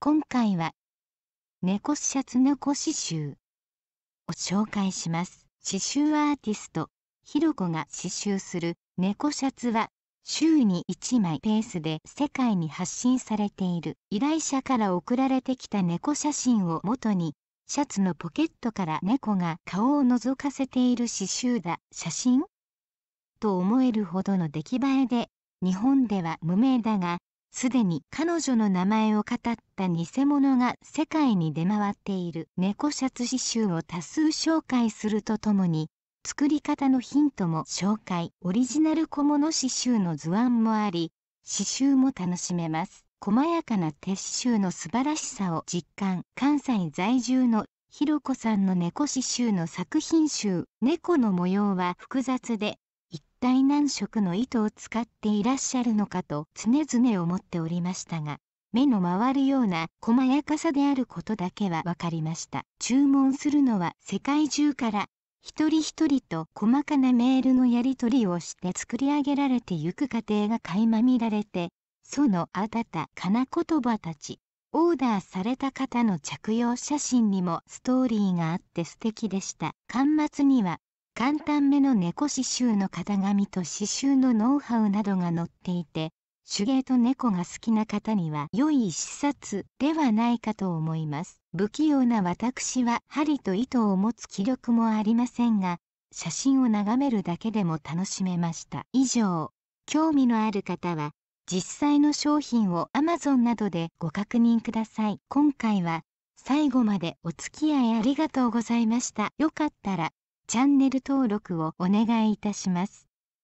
今回は「猫シャツ猫刺繍を紹介します刺繍アーティストひろこが刺繍する「猫シャツ」は週に1枚ペースで世界に発信されている依頼者から送られてきた猫写真をもとにシャツのポケットから猫が顔を覗かせている刺繍だ写真と思えるほどの出来栄えで日本では無名だがすでに彼女の名前を語った偽物が世界に出回っている猫シャツ刺繍を多数紹介するとともに作り方のヒントも紹介オリジナル小物刺繍の図案もあり刺繍も楽しめます細やかな鉄刺繍の素晴らしさを実感関西在住のひろこさんの猫刺繍の作品集「猫の模様は複雑で体何色の糸を使っていらっしゃるのかと常々思っておりましたが目の回るような細やかさであることだけは分かりました注文するのは世界中から一人一人と細かなメールのやり取りをして作り上げられてゆく過程が垣間見られてそのあたたかな言葉たちオーダーされた方の着用写真にもストーリーがあって素敵でした。巻末には簡単めの猫刺繍の型紙と刺繍のノウハウなどが載っていて手芸と猫が好きな方には良い一冊ではないかと思います不器用な私は針と糸を持つ気力もありませんが写真を眺めるだけでも楽しめました以上興味のある方は実際の商品を Amazon などでご確認ください今回は最後までお付き合いありがとうございましたよかったらチャンネル登録をお願いいたします。